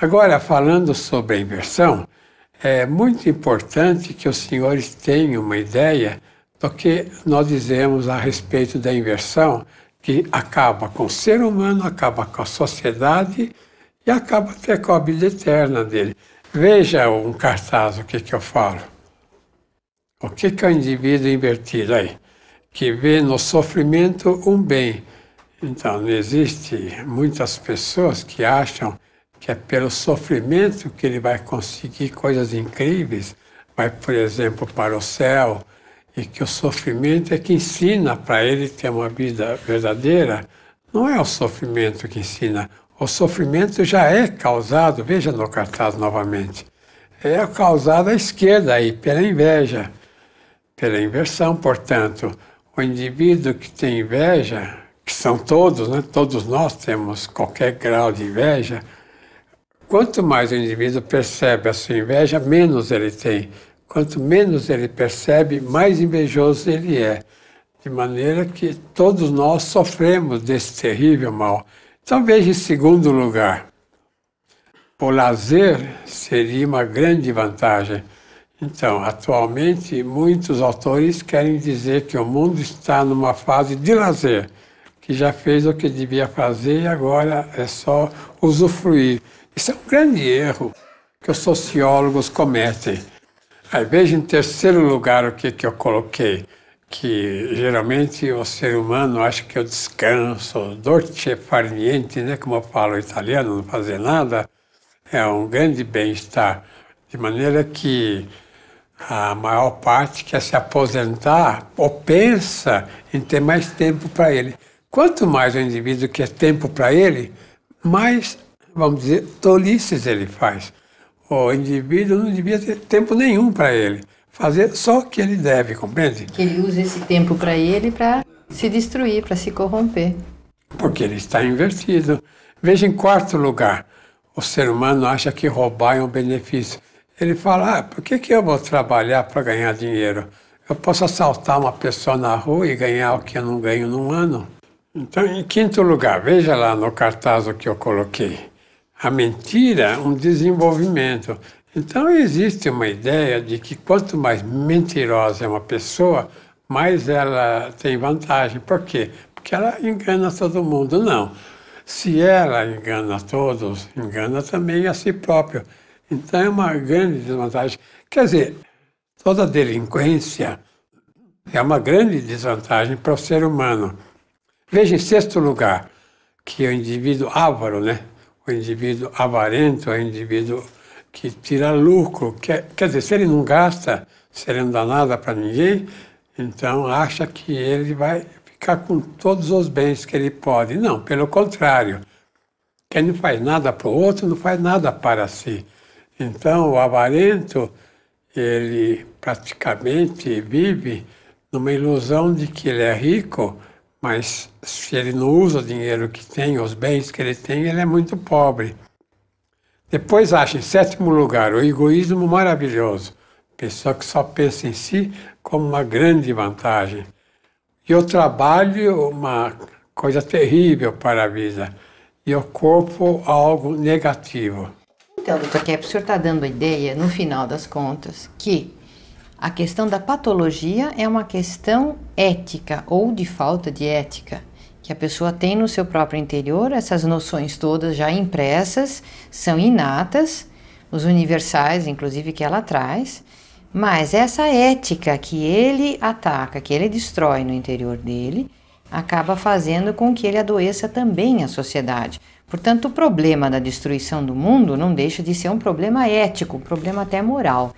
Agora, falando sobre a inversão, é muito importante que os senhores tenham uma ideia do que nós dizemos a respeito da inversão, que acaba com o ser humano, acaba com a sociedade e acaba até com a vida eterna dele. Veja um cartaz, o que, que eu falo. O que, que é o indivíduo invertido aí? Que vê no sofrimento um bem. Então, não existe muitas pessoas que acham que é pelo sofrimento que ele vai conseguir coisas incríveis, vai, por exemplo, para o céu, e que o sofrimento é que ensina para ele ter uma vida verdadeira. Não é o sofrimento que ensina, o sofrimento já é causado, veja no cartaz novamente, é causado à esquerda aí, pela inveja, pela inversão, portanto. O indivíduo que tem inveja, que são todos, né? todos nós temos qualquer grau de inveja, Quanto mais o indivíduo percebe a sua inveja, menos ele tem. Quanto menos ele percebe, mais invejoso ele é. De maneira que todos nós sofremos desse terrível mal. Então, veja em segundo lugar: o lazer seria uma grande vantagem. Então, atualmente, muitos autores querem dizer que o mundo está numa fase de lazer que já fez o que devia fazer e agora é só usufruir. Isso é um grande erro que os sociólogos cometem. Aí veja em terceiro lugar o que, que eu coloquei, que geralmente o ser humano acha que eu descanso, dolce far niente, né, como eu falo italiano, não fazer nada, é um grande bem-estar. De maneira que a maior parte quer se aposentar ou pensa em ter mais tempo para ele. Quanto mais o indivíduo quer tempo para ele, mais, vamos dizer, tolices ele faz. O indivíduo não devia ter tempo nenhum para ele. Fazer só o que ele deve, compreende? Que ele usa esse tempo para ele para se destruir, para se corromper. Porque ele está invertido. Veja em quarto lugar, o ser humano acha que roubar é um benefício. Ele fala, ah, por que, que eu vou trabalhar para ganhar dinheiro? Eu posso assaltar uma pessoa na rua e ganhar o que eu não ganho num ano. Então, em quinto lugar, veja lá no cartaz o que eu coloquei. A mentira, um desenvolvimento. Então, existe uma ideia de que quanto mais mentirosa é uma pessoa, mais ela tem vantagem. Por quê? Porque ela engana todo mundo. Não. Se ela engana todos, engana também a si próprio. Então, é uma grande desvantagem. Quer dizer, toda delinquência é uma grande desvantagem para o ser humano. Veja em sexto lugar que é o indivíduo avaro, né? O indivíduo avarento, é o indivíduo que tira lucro. Quer, é, quer dizer, se ele não gasta, se ele não dá nada para ninguém, então acha que ele vai ficar com todos os bens que ele pode. Não, pelo contrário. Quem não faz nada para o outro, não faz nada para si. Então, o avarento, ele praticamente vive numa ilusão de que ele é rico, mas se ele não usa o dinheiro que tem, os bens que ele tem, ele é muito pobre. Depois acha, em sétimo lugar, o egoísmo maravilhoso. Pessoa que só pensa em si como uma grande vantagem. E o trabalho, uma coisa terrível para a vida. E o corpo, algo negativo. Então, doutor Kepp, o senhor está dando a ideia, no final das contas, que a questão da patologia é uma questão ética ou de falta de ética, que a pessoa tem no seu próprio interior, essas noções todas já impressas, são inatas, os universais, inclusive, que ela traz, mas essa ética que ele ataca, que ele destrói no interior dele, acaba fazendo com que ele adoeça também a sociedade. Portanto, o problema da destruição do mundo não deixa de ser um problema ético, um problema até moral.